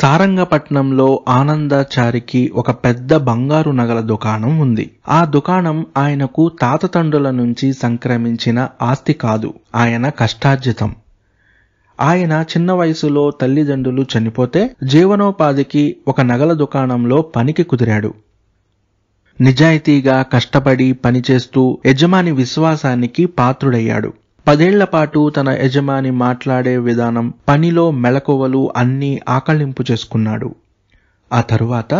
సారంగపట్నంలో ఆనందాచారికి ఒక పెద్ద బంగారు నగల దుకాణం ఉంది ఆ దుకాణం ఆయనకు తాత తండ్రుల నుంచి సంక్రమించిన ఆస్తి కాదు ఆయన కష్టార్జితం ఆయన చిన్న వయసులో తల్లిదండ్రులు చనిపోతే జీవనోపాధికి ఒక నగల దుకాణంలో పనికి కుదిరాడు నిజాయితీగా కష్టపడి పనిచేస్తూ యజమాని విశ్వాసానికి పాత్రుడయ్యాడు పదేళ్ల పాటు తన యజమాని మాట్లాడే విధానం పనిలో మెలకువలు అన్నీ ఆకళింపు చేసుకున్నాడు ఆ తరువాత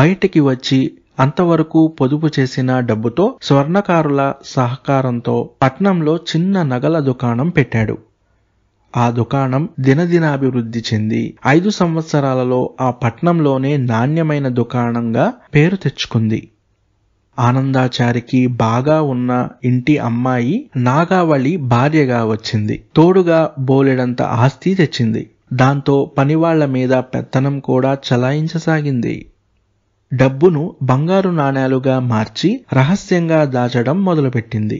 బయటికి వచ్చి అంతవరకు పొదుపు చేసిన డబ్బుతో స్వర్ణకారుల సహకారంతో పట్నంలో చిన్న నగల దుకాణం పెట్టాడు ఆ దుకాణం దినదినాభివృద్ధి చెంది ఐదు సంవత్సరాలలో ఆ పట్నంలోనే నాణ్యమైన దుకాణంగా పేరు తెచ్చుకుంది ఆనందాచారికి బాగా ఉన్న ఇంటి అమ్మాయి నాగావళి భార్యగా వచ్చింది తోడుగా బోలెడంత ఆస్తి తెచ్చింది దాంతో పనివాళ్ల మీద పెత్తనం కూడా చలాయించసాగింది డబ్బును బంగారు నాణేలుగా మార్చి రహస్యంగా దాచడం మొదలుపెట్టింది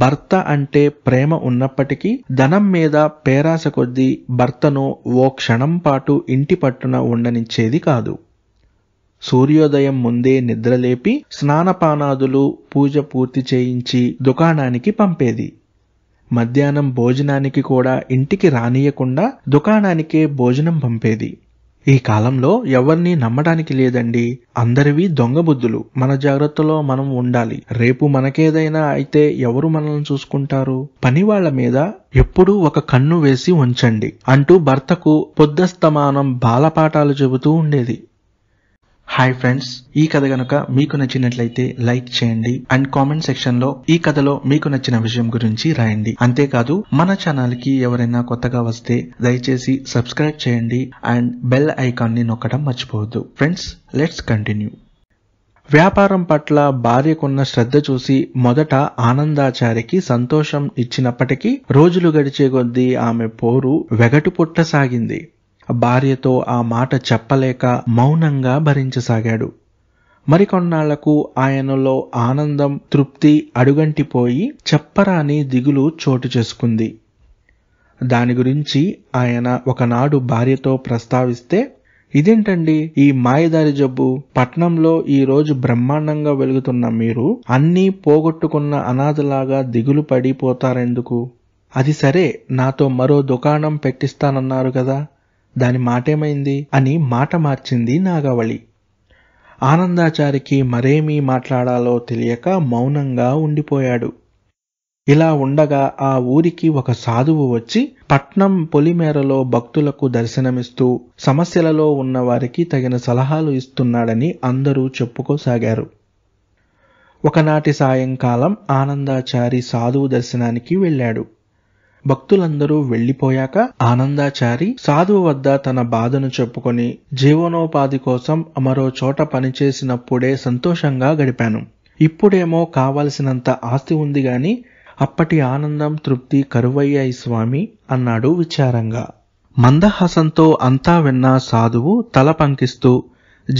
భర్త అంటే ప్రేమ ఉన్నప్పటికీ ధనం మీద పేరాస కొద్దీ భర్తను ఓ క్షణం పాటు ఇంటి పట్టున ఉండనిచ్చేది కాదు సూర్యోదయం ముందే నిద్రలేపి స్నానపానాదులు పూజ పూర్తి చేయించి దుకాణానికి పంపేది మధ్యాహ్నం భోజనానికి కూడా ఇంటికి రానియకుండా దుకాణానికే భోజనం పంపేది ఈ కాలంలో ఎవరిని నమ్మడానికి లేదండి అందరివి దొంగ బుద్ధులు మన జాగ్రత్తలో మనం ఉండాలి రేపు మనకేదైనా అయితే ఎవరు మనల్ని చూసుకుంటారు పనివాళ్ల మీద ఎప్పుడూ ఒక కన్ను వేసి ఉంచండి అంటూ భర్తకు పొద్దస్తమానం బాలపాఠాలు చెబుతూ ఉండేది హాయ్ ఫ్రెండ్స్ ఈ కథ గనుక మీకు నచ్చినట్లయితే లైక్ చేయండి అండ్ కామెంట్ సెక్షన్ లో ఈ కథలో మీకు నచ్చిన విషయం గురించి రాయండి అంతేకాదు మన ఛానల్ కి ఎవరైనా కొత్తగా వస్తే దయచేసి సబ్స్క్రైబ్ చేయండి అండ్ బెల్ ఐకాన్ ని నొక్కడం మర్చిపోవద్దు ఫ్రెండ్స్ లెట్స్ కంటిన్యూ వ్యాపారం పట్ల భార్యకున్న శ్రద్ధ చూసి మొదట ఆనందాచారికి సంతోషం ఇచ్చినప్పటికీ రోజులు గడిచే కొద్దీ ఆమె పోరు వెగటు పుట్టసాగింది భార్యతో ఆ మాట చెప్పలేక మౌనంగా భరించసాగాడు మరికొన్నాళ్లకు ఆయనలో ఆనందం తృప్తి అడుగంటిపోయి చెప్పరాని దిగులు చోటు చేసుకుంది దాని గురించి ఆయన ఒకనాడు భార్యతో ప్రస్తావిస్తే ఇదేంటండి ఈ మాయదారి జబ్బు పట్నంలో ఈరోజు బ్రహ్మాండంగా వెలుగుతున్న మీరు అన్నీ పోగొట్టుకున్న అనాథలాగా దిగులు పడిపోతారెందుకు అది సరే నాతో మరో దుకాణం పెట్టిస్తానన్నారు కదా దాని మాటేమైంది అని మాట మార్చింది నాగవళి ఆనందాచారికి మరేమీ మాట్లాడాలో తెలియక మౌనంగా ఉండిపోయాడు ఇలా ఉండగా ఆ ఊరికి ఒక సాధువు వచ్చి పట్నం పొలిమేరలో భక్తులకు దర్శనమిస్తూ సమస్యలలో ఉన్న వారికి తగిన సలహాలు ఇస్తున్నాడని అందరూ చెప్పుకోసాగారు ఒకనాటి సాయంకాలం ఆనందాచారి సాధువు దర్శనానికి వెళ్ళాడు భక్తులందరూ వెళ్లిపోయాక ఆనందాచారి సాధువు వద్ద తన బాధను చెప్పుకొని జీవనోపాధి కోసం మరో చోట పనిచేసినప్పుడే సంతోషంగా గడిపాను ఇప్పుడేమో కావలసినంత ఆస్తి ఉంది గాని అప్పటి ఆనందం తృప్తి కరువయ్యాయి స్వామి అన్నాడు విచారంగా మందహాసంతో అంతా విన్న సాధువు తల పంకిస్తూ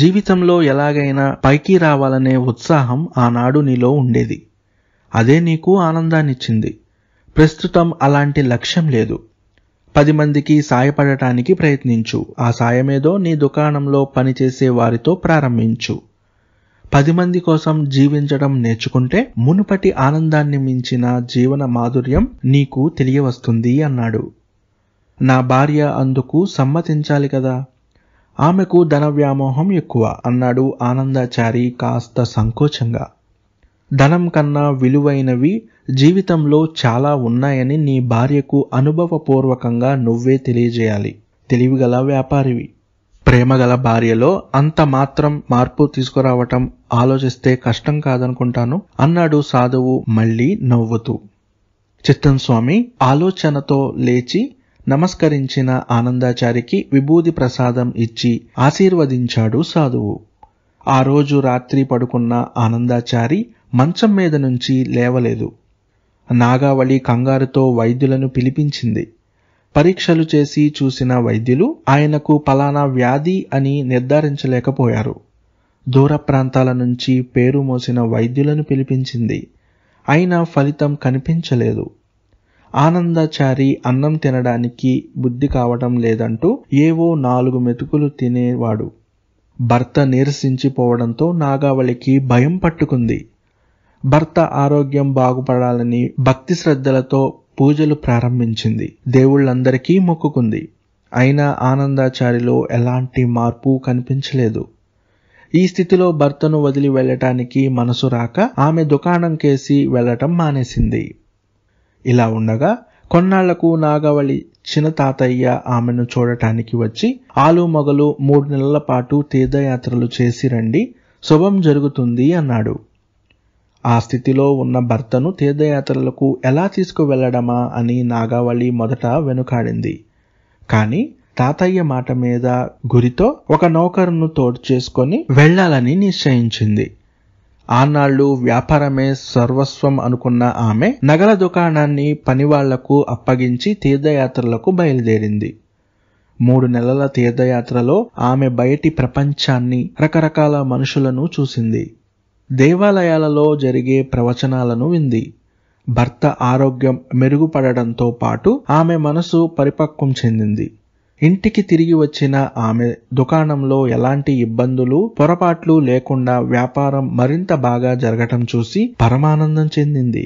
జీవితంలో ఎలాగైనా పైకి రావాలనే ఉత్సాహం ఆనాడు నీలో ఉండేది అదే నీకు ఆనందాన్నిచ్చింది ప్రస్తుతం అలాంటి లక్ష్యం లేదు పది మందికి సాయపడటానికి ప్రయత్నించు ఆ సాయమేదో నీ దుకాణంలో పనిచేసే వారితో ప్రారంభించు పది మంది కోసం జీవించడం నేర్చుకుంటే మునుపటి ఆనందాన్ని మించిన జీవన మాధుర్యం నీకు తెలియవస్తుంది అన్నాడు నా భార్య అందుకు సమ్మతించాలి కదా ఆమెకు ధన వ్యామోహం ఎక్కువ అన్నాడు ఆనందాచారి కాస్త సంకోచంగా ధనం కన్నా విలువైనవి జీవితంలో చాలా ఉన్నాయని నీ భార్యకు అనుభవపూర్వకంగా నువ్వే తెలియజేయాలి తెలివిగల వ్యాపారివి ప్రేమగల భార్యలో అంత మాత్రం మార్పు తీసుకురావటం ఆలోచిస్తే కష్టం కాదనుకుంటాను అన్నాడు సాధువు మళ్ళీ నవ్వుతూ చిత్తం స్వామి ఆలోచనతో లేచి నమస్కరించిన ఆనందాచారికి విభూది ప్రసాదం ఇచ్చి ఆశీర్వదించాడు సాధువు ఆ రోజు రాత్రి పడుకున్న ఆనందాచారి మంచం మీద నుంచి లేవలేదు నాగావళి కంగారుతో వైద్యులను పిలిపించింది పరీక్షలు చేసి చూసిన వైద్యులు ఆయనకు పలానా వ్యాధి అని నిర్ధారించలేకపోయారు దూర ప్రాంతాల నుంచి పేరు మోసిన వైద్యులను పిలిపించింది అయినా ఫలితం కనిపించలేదు ఆనందాచారి అన్నం తినడానికి బుద్ధి కావటం లేదంటూ ఏవో నాలుగు మెతుకులు తినేవాడు భర్త నీరసించిపోవడంతో నాగావళికి భయం పట్టుకుంది భర్త ఆరోగ్యం బాగుపడాలని భక్తి శ్రద్ధలతో పూజలు ప్రారంభించింది దేవుళ్ళందరికీ మొక్కుకుంది అయినా ఆనందాచారిలో ఎలాంటి మార్పు కనిపించలేదు ఈ స్థితిలో భర్తను వదిలి వెళ్ళటానికి మనసు రాక ఆమె దుకాణం కేసి వెళ్ళటం మానేసింది ఇలా ఉండగా కొన్నాళ్లకు నాగవళి చిన్న తాతయ్య ఆమెను చూడటానికి వచ్చి ఆలు మొగలు మూడు నెలల పాటు తీర్థయాత్రలు చేసి రండి శుభం జరుగుతుంది అన్నాడు ఆ స్థితిలో ఉన్న భర్తను తీర్థయాత్రలకు ఎలా తీసుకువెళ్ళడమా అని నాగావళి మొదట వెనుకాడింది కానీ తాతయ్య మాట మీద గురితో ఒక నౌకరును తోడు చేసుకొని వెళ్లాలని నిశ్చయించింది ఆనాళ్లు వ్యాపారమే సర్వస్వం అనుకున్న ఆమె నగల దుకాణాన్ని పనివాళ్లకు అప్పగించి తీర్థయాత్రలకు బయలుదేరింది మూడు నెలల తీర్థయాత్రలో ఆమె బయటి ప్రపంచాన్ని రకరకాల మనుషులను చూసింది దేవాలయాలలో జరిగే ప్రవచనాలను వింది భర్త ఆరోగ్యం మెరుగుపడటంతో పాటు ఆమె మనసు పరిపక్వం చెందింది ఇంటికి తిరిగి వచ్చిన ఆమె దుకాణంలో ఎలాంటి ఇబ్బందులు పొరపాట్లు లేకుండా వ్యాపారం మరింత బాగా జరగటం చూసి పరమానందం చెందింది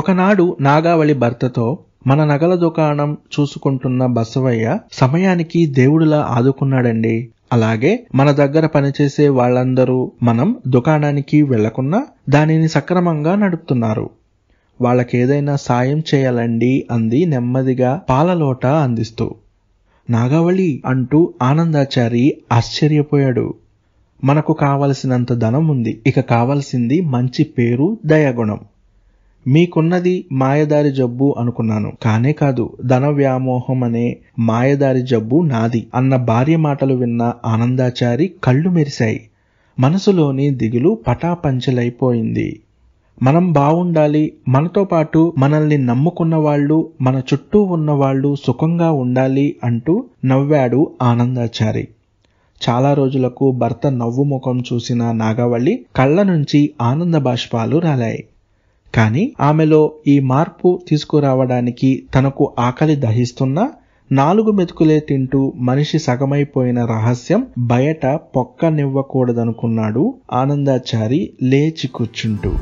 ఒకనాడు నాగావళి భర్తతో మన నగల దుకాణం చూసుకుంటున్న బసవయ్య సమయానికి దేవుడిలా ఆదుకున్నాడండి అలాగే మన దగ్గర పనిచేసే వాళ్ళందరూ మనం దుకాణానికి వెళ్లకున్నా దానిని సక్రమంగా నడుపుతున్నారు వాళ్ళకేదైనా సాయం చేయాలండి అంది నెమ్మదిగా పాలలోట అందిస్తూ నాగవళి అంటూ ఆనందాచారి ఆశ్చర్యపోయాడు మనకు కావలసినంత ధనం ఉంది ఇక కావలసింది మంచి పేరు దయాగుణం మీకున్నది మాయదారి జబ్బు అనుకున్నాను కానే కాదు ధన వ్యామోహం అనే మాయదారి జబ్బు నాది అన్న భార్య మాటలు విన్న ఆనందాచారి కళ్ళు మెరిశాయి మనసులోని దిగులు పటాపంచలైపోయింది మనం బాగుండాలి మనతో పాటు మనల్ని నమ్ముకున్న వాళ్ళు మన చుట్టూ ఉన్న వాళ్ళు సుఖంగా ఉండాలి అంటూ నవ్వాడు ఆనందాచారి చాలా రోజులకు భర్త నవ్వు ముఖం చూసిన నాగవల్లి కళ్ళ నుంచి ఆనంద బాష్పాలు రాలాయి కానీ ఆమెలో ఈ మార్పు తీసుకురావడానికి తనకు ఆకలి దహిస్తున్నా నాలుగు మెతుకులే తింటూ మనిషి సగమైపోయిన రహస్యం బయట పొక్కనివ్వకూడదనుకున్నాడు ఆనందాచారి లేచి కూర్చుంటూ